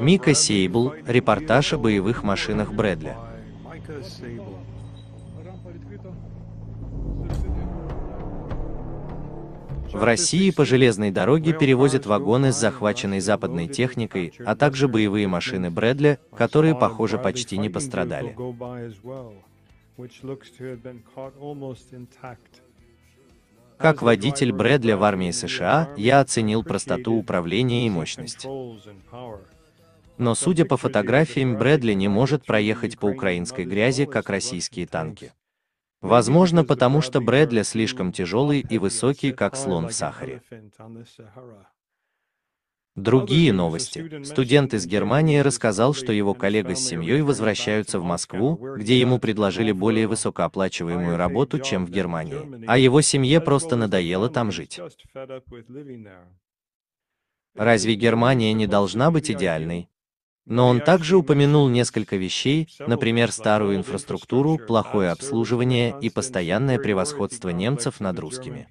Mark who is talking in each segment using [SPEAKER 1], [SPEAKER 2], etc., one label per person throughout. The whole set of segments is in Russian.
[SPEAKER 1] Мика Сейбл, репортаж о боевых машинах Брэдли. В России по железной дороге перевозят вагоны с захваченной западной техникой, а также боевые машины Брэдли, которые, похоже, почти не пострадали. Как водитель Брэдли в армии США, я оценил простоту управления и мощность. Но судя по фотографиям, Брэдли не может проехать по украинской грязи, как российские танки. Возможно, потому что Брэдли слишком тяжелый и высокий, как слон в сахаре. Другие новости. Студент из Германии рассказал, что его коллега с семьей возвращаются в Москву, где ему предложили более высокооплачиваемую работу, чем в Германии, а его семье просто надоело там жить. Разве Германия не должна быть идеальной? Но он также упомянул несколько вещей, например, старую инфраструктуру, плохое обслуживание и постоянное превосходство немцев над русскими.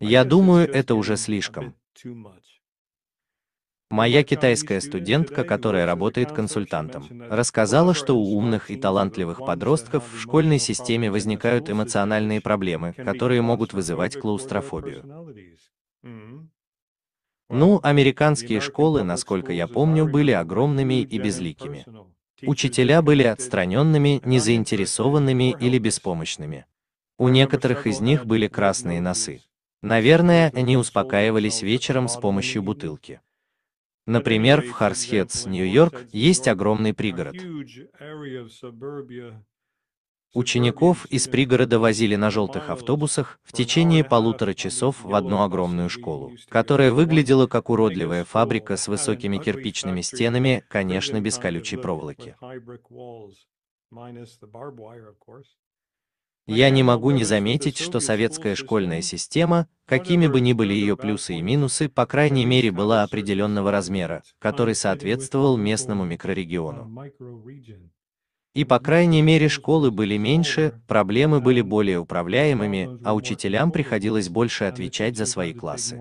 [SPEAKER 1] Я думаю, это уже слишком. Моя китайская студентка, которая работает консультантом, рассказала, что у умных и талантливых подростков в школьной системе возникают эмоциональные проблемы, которые могут вызывать клаустрофобию. Ну, американские школы, насколько я помню, были огромными и безликими. Учителя были отстраненными, незаинтересованными или беспомощными. У некоторых из них были красные носы. Наверное, они успокаивались вечером с помощью бутылки. Например, в Харсхедс, Нью-Йорк, есть огромный пригород. Учеников из пригорода возили на желтых автобусах в течение полутора часов в одну огромную школу, которая выглядела как уродливая фабрика с высокими кирпичными стенами, конечно, без колючей проволоки. Я не могу не заметить, что советская школьная система, какими бы ни были ее плюсы и минусы, по крайней мере была определенного размера, который соответствовал местному микрорегиону. И по крайней мере школы были меньше, проблемы были более управляемыми, а учителям приходилось больше отвечать за свои классы.